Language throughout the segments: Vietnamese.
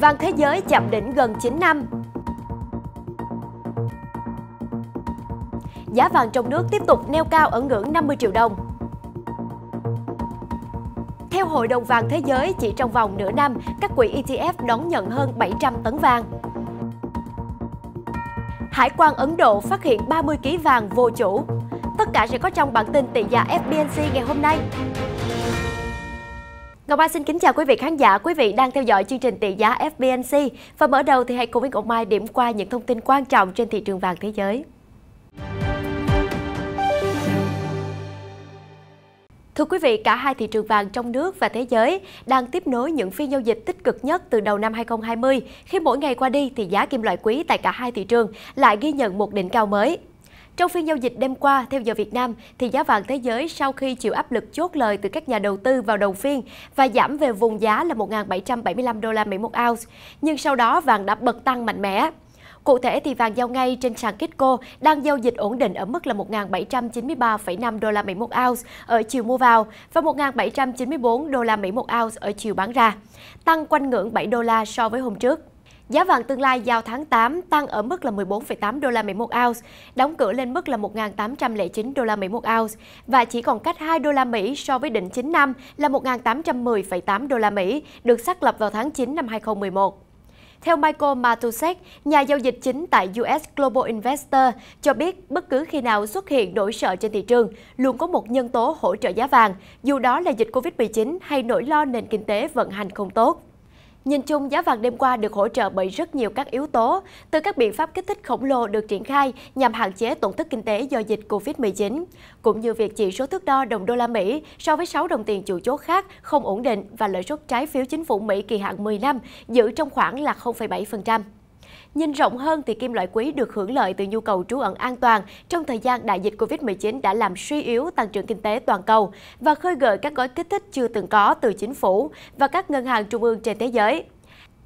vàng thế giới chạm đỉnh gần 9 năm. Giá vàng trong nước tiếp tục neo cao ở ngưỡng 50 triệu đồng. Theo Hội đồng vàng thế giới, chỉ trong vòng nửa năm, các quỹ ETF đón nhận hơn 700 tấn vàng. Hải quan Ấn Độ phát hiện 30 kg vàng vô chủ. Tất cả sẽ có trong bản tin tỷ giá FBNC ngày hôm nay. Ngọc Mai xin kính chào quý vị khán giả, quý vị đang theo dõi chương trình tỷ giá FBNC và mở đầu thì hãy cùng với Ngọc Mai điểm qua những thông tin quan trọng trên thị trường vàng thế giới. Thưa quý vị, cả hai thị trường vàng trong nước và thế giới đang tiếp nối những phiên giao dịch tích cực nhất từ đầu năm 2020, khi mỗi ngày qua đi thì giá kim loại quý tại cả hai thị trường lại ghi nhận một đỉnh cao mới. Trong phiên giao dịch đêm qua theo giờ Việt Nam thì giá vàng thế giới sau khi chịu áp lực chốt lời từ các nhà đầu tư vào đầu phiên và giảm về vùng giá là 1.775 đô la Mỹ một ounce, nhưng sau đó vàng đã bật tăng mạnh mẽ. Cụ thể thì vàng giao ngay trên sàn Kitco đang giao dịch ổn định ở mức là 1.793,5 đô la Mỹ một ounce ở chiều mua vào và 1.794 đô la Mỹ một ounce ở chiều bán ra, tăng quanh ngưỡng 7 đô la so với hôm trước. Giá vàng tương lai giao tháng 8 tăng ở mức là 14,8 đô la Mỹ một ounce, đóng cửa lên mức là 1.809 đô la Mỹ một ounce và chỉ còn cách 2 đô la Mỹ so với đỉnh 9 năm là 1.810,8 đô la Mỹ được xác lập vào tháng 9 năm 2011. Theo Michael Matusek, nhà giao dịch chính tại US Global Investor, cho biết bất cứ khi nào xuất hiện nỗi sợ trên thị trường, luôn có một nhân tố hỗ trợ giá vàng, dù đó là dịch COVID-19 hay nỗi lo nền kinh tế vận hành không tốt. Nhìn chung, giá vàng đêm qua được hỗ trợ bởi rất nhiều các yếu tố, từ các biện pháp kích thích khổng lồ được triển khai nhằm hạn chế tổn thất kinh tế do dịch Covid-19, cũng như việc chỉ số thước đo đồng đô la Mỹ so với 6 đồng tiền chủ chốt khác không ổn định và lợi suất trái phiếu chính phủ Mỹ kỳ hạn 10 năm giữ trong khoảng là 0,7%. Nhìn rộng hơn thì kim loại quý được hưởng lợi từ nhu cầu trú ẩn an toàn trong thời gian đại dịch Covid-19 đã làm suy yếu tăng trưởng kinh tế toàn cầu và khơi gợi các gói kích thích chưa từng có từ chính phủ và các ngân hàng trung ương trên thế giới.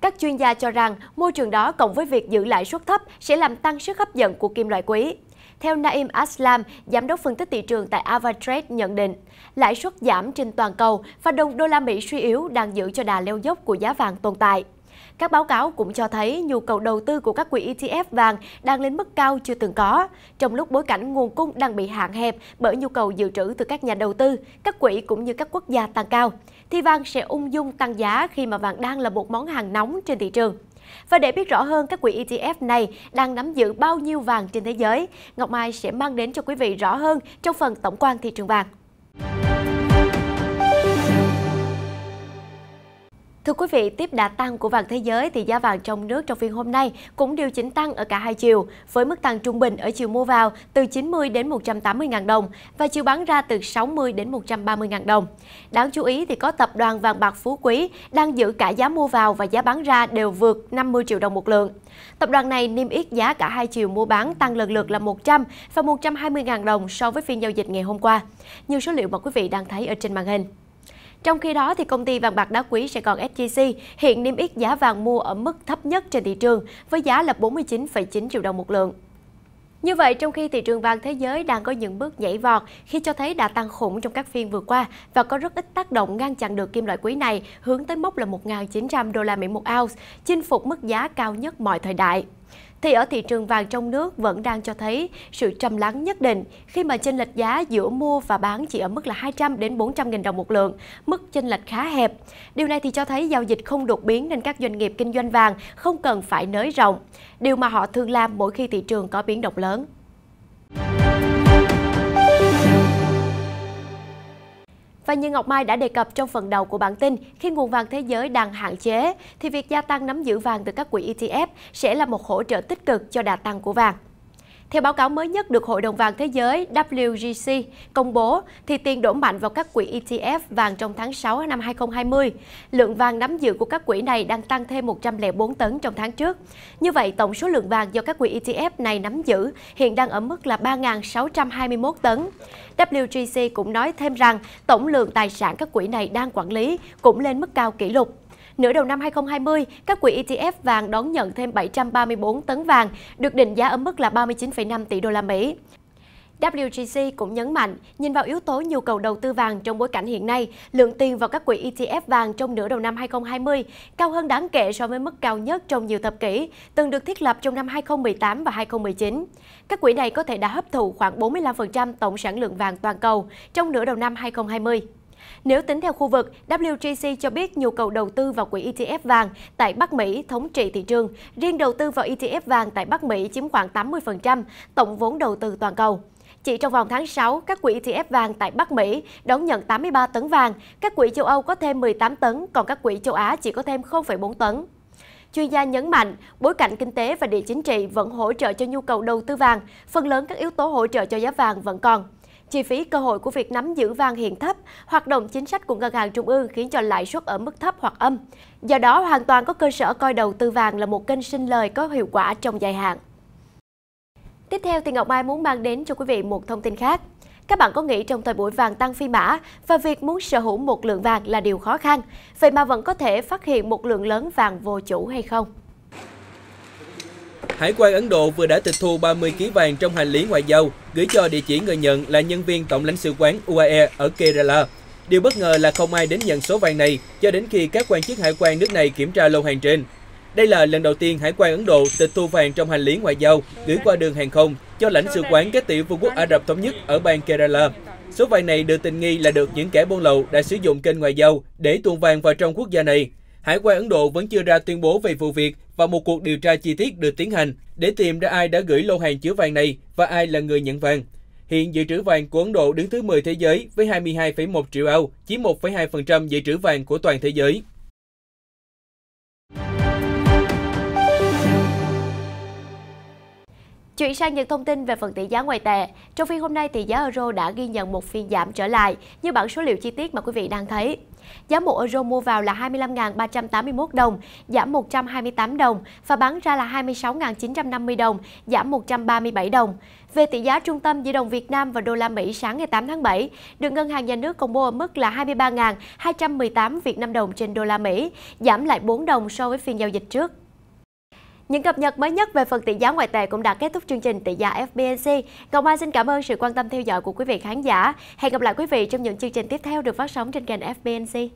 Các chuyên gia cho rằng môi trường đó cộng với việc giữ lãi suất thấp sẽ làm tăng sức hấp dẫn của kim loại quý. Theo Naim Aslam, giám đốc phân tích thị trường tại Avatrade nhận định, lãi suất giảm trên toàn cầu và đồng đô la Mỹ suy yếu đang giữ cho đà leo dốc của giá vàng tồn tại. Các báo cáo cũng cho thấy nhu cầu đầu tư của các quỹ ETF vàng đang lên mức cao chưa từng có, trong lúc bối cảnh nguồn cung đang bị hạn hẹp bởi nhu cầu dự trữ từ các nhà đầu tư, các quỹ cũng như các quốc gia tăng cao, thì vàng sẽ ung dung tăng giá khi mà vàng đang là một món hàng nóng trên thị trường. Và để biết rõ hơn các quỹ ETF này đang nắm giữ bao nhiêu vàng trên thế giới, Ngọc Mai sẽ mang đến cho quý vị rõ hơn trong phần tổng quan thị trường vàng. Thưa quý vị, tiếp đà tăng của vàng thế giới thì giá vàng trong nước trong phiên hôm nay cũng điều chỉnh tăng ở cả hai chiều, với mức tăng trung bình ở chiều mua vào từ 90 đến 180 000 đồng và chiều bán ra từ 60 đến 130 000 đồng. Đáng chú ý thì có tập đoàn vàng bạc Phú Quý đang giữ cả giá mua vào và giá bán ra đều vượt 50 triệu đồng một lượng. Tập đoàn này niêm yết giá cả hai chiều mua bán tăng lần lượt là 100 và 120 000 đồng so với phiên giao dịch ngày hôm qua. như số liệu mà quý vị đang thấy ở trên màn hình. Trong khi đó, thì công ty vàng bạc đá quý Sài Gòn SJC hiện niêm yết giá vàng mua ở mức thấp nhất trên thị trường với giá là 49,9 triệu đồng một lượng. Như vậy, trong khi thị trường vàng thế giới đang có những bước nhảy vọt khi cho thấy đã tăng khủng trong các phiên vừa qua và có rất ít tác động ngăn chặn được kim loại quý này hướng tới mốc là 1.900 đô la Mỹ một ounce, chinh phục mức giá cao nhất mọi thời đại thì ở thị trường vàng trong nước vẫn đang cho thấy sự trầm lắng nhất định khi mà chênh lệch giá giữa mua và bán chỉ ở mức là 200 đến 400 000 đồng một lượng, mức chênh lệch khá hẹp. Điều này thì cho thấy giao dịch không đột biến nên các doanh nghiệp kinh doanh vàng không cần phải nới rộng, điều mà họ thường làm mỗi khi thị trường có biến động lớn. Và như Ngọc Mai đã đề cập trong phần đầu của bản tin, khi nguồn vàng thế giới đang hạn chế, thì việc gia tăng nắm giữ vàng từ các quỹ ETF sẽ là một hỗ trợ tích cực cho đà tăng của vàng. Theo báo cáo mới nhất được Hội đồng vàng thế giới WGC công bố, thì tiền đổ mạnh vào các quỹ ETF vàng trong tháng 6 năm 2020. Lượng vàng nắm giữ của các quỹ này đang tăng thêm 104 tấn trong tháng trước. Như vậy, tổng số lượng vàng do các quỹ ETF này nắm giữ hiện đang ở mức là 3.621 tấn. WGC cũng nói thêm rằng tổng lượng tài sản các quỹ này đang quản lý cũng lên mức cao kỷ lục nửa đầu năm 2020, các quỹ ETF vàng đón nhận thêm 734 tấn vàng, được định giá ở mức là 39,5 tỷ đô la Mỹ. WGC cũng nhấn mạnh, nhìn vào yếu tố nhu cầu đầu tư vàng trong bối cảnh hiện nay, lượng tiền vào các quỹ ETF vàng trong nửa đầu năm 2020 cao hơn đáng kể so với mức cao nhất trong nhiều thập kỷ, từng được thiết lập trong năm 2018 và 2019. Các quỹ này có thể đã hấp thụ khoảng 45% tổng sản lượng vàng toàn cầu trong nửa đầu năm 2020. Nếu tính theo khu vực, WGC cho biết nhu cầu đầu tư vào quỹ ETF vàng tại Bắc Mỹ thống trị thị trường. Riêng đầu tư vào ETF vàng tại Bắc Mỹ chiếm khoảng 80% tổng vốn đầu tư toàn cầu. Chỉ trong vòng tháng 6, các quỹ ETF vàng tại Bắc Mỹ đón nhận 83 tấn vàng, các quỹ châu Âu có thêm 18 tấn, còn các quỹ châu Á chỉ có thêm 0,4 tấn. Chuyên gia nhấn mạnh, bối cảnh kinh tế và địa chính trị vẫn hỗ trợ cho nhu cầu đầu tư vàng, phần lớn các yếu tố hỗ trợ cho giá vàng vẫn còn. Chi phí cơ hội của việc nắm giữ vàng hiện thấp, hoạt động chính sách của ngân hàng trung ương khiến cho lãi suất ở mức thấp hoặc âm. Do đó, hoàn toàn có cơ sở coi đầu tư vàng là một kênh sinh lời có hiệu quả trong dài hạn. Tiếp theo thì Ngọc Mai muốn mang đến cho quý vị một thông tin khác. Các bạn có nghĩ trong thời buổi vàng tăng phi mã và việc muốn sở hữu một lượng vàng là điều khó khăn, vậy mà vẫn có thể phát hiện một lượng lớn vàng vô chủ hay không? Hải quan Ấn Độ vừa đã tịch thu 30 kg vàng trong hành lý ngoại giao gửi cho địa chỉ người nhận là nhân viên Tổng lãnh sự quán UAE ở Kerala. Điều bất ngờ là không ai đến nhận số vàng này cho đến khi các quan chức hải quan nước này kiểm tra lô hàng trên. Đây là lần đầu tiên Hải quan Ấn Độ tịch thu vàng trong hành lý ngoại giao gửi qua đường hàng không cho lãnh sự quán các tiểu vương quốc Ả Rập Thống Nhất ở bang Kerala. Số vàng này được tình nghi là được những kẻ buôn lậu đã sử dụng kênh ngoại giao để tuồn vàng vào trong quốc gia này. Hải quan Ấn Độ vẫn chưa ra tuyên bố về vụ việc và một cuộc điều tra chi tiết được tiến hành để tìm ra ai đã gửi lô hàng chứa vàng này và ai là người nhận vàng. Hiện dự trữ vàng của Ấn Độ đứng thứ 10 thế giới với 22,1 triệu ao, chiếm 1,2% dự trữ vàng của toàn thế giới. Chuyển sang những thông tin về phần tỷ giá ngoại tệ. Trong phiên hôm nay, tỷ giá euro đã ghi nhận một phiên giảm trở lại như bản số liệu chi tiết mà quý vị đang thấy. Giá 1 euro mua vào là 25.381 đồng, giảm 128 đồng và bán ra là 26.950 đồng, giảm 137 đồng. Về tỷ giá trung tâm giữa đồng Việt Nam và đô la Mỹ sáng ngày 8 tháng 7, được Ngân hàng Nhà nước công bố ở mức là 23.218 Việt Nam đồng trên đô la Mỹ, giảm lại 4 đồng so với phiên giao dịch trước. Những cập nhật mới nhất về phần tỷ giá ngoại tệ cũng đã kết thúc chương trình tỷ giá FBNC. Ngọc Mai xin cảm ơn sự quan tâm theo dõi của quý vị khán giả. Hẹn gặp lại quý vị trong những chương trình tiếp theo được phát sóng trên kênh FBNC.